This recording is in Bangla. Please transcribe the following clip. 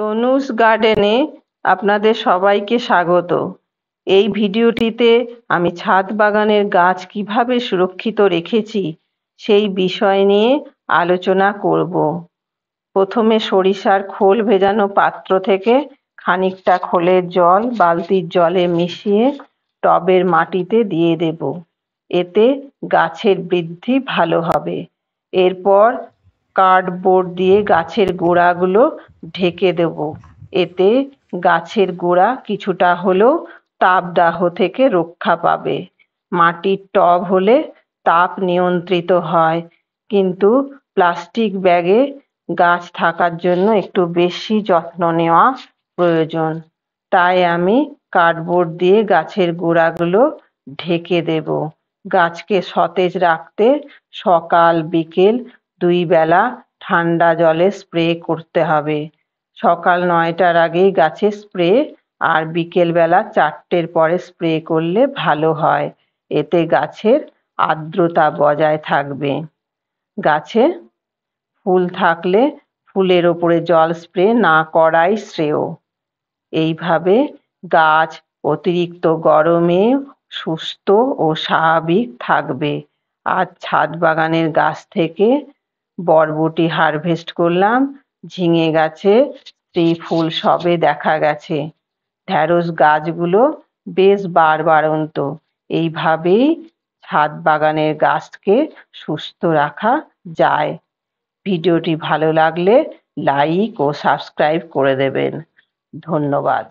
তনুস গার্ডেনে আপনাদের সবাইকে স্বাগত। এই ভিডিওটিতে আমি ছাদ বাগানের গাছ কিভাবে সুরক্ষিত রেখেছি সেই বিষয় নিয়ে আলোচনা করব। প্রথমে সরিষার খোল ভেজানো পাত্র থেকে খানিকটা খোলের জল বালতির জলে মিশিয়ে টবের মাটিতে দিয়ে দেব এতে গাছের বৃদ্ধি ভালো হবে এরপর কার্ডবোর্ড দিয়ে গাছের গোড়াগুলো ঢেকে দেব এতে গাছের গোড়া কিছুটা হলেও তাপদাহ থেকে রক্ষা পাবে মাটির টব হলে তাপ নিয়ন্ত্রিত হয় কিন্তু প্লাস্টিক ব্যাগে গাছ থাকার জন্য একটু বেশি যত্ন নেওয়া প্রয়োজন তাই আমি কার্ডবোর্ড দিয়ে গাছের গোড়াগুলো ঢেকে দেব গাছকে সতেজ রাখতে সকাল বিকেল দুই বেলা ঠান্ডা জলে স্প্রে করতে হবে সকাল নয়টার আগেই গাছে স্প্রে আর বিকেলবেলা চারটের পরে স্প্রে করলে ভালো হয় এতে গাছের আর্দ্রতা বজায় থাকবে গাছে ফুল থাকলে ফুলের ওপরে জল স্প্রে না করাই শ্রেয় এইভাবে গাছ অতিরিক্ত গরমে সুস্থ ও স্বাভাবিক থাকবে আর ছাদ বাগানের গাছ থেকে বরবটি হারভেস্ট করলাম ঝিঙে গাছে স্ত্রী ফুল সবে দেখা গেছে ঢ্যাঁড়স গাছগুলো বেশ বার বারন্ত এইভাবেই ছাদ বাগানের গাছকে সুস্থ রাখা যায় ভিডিওটি ভালো লাগলে লাইক ও সাবস্ক্রাইব করে দেবেন ধন্যবাদ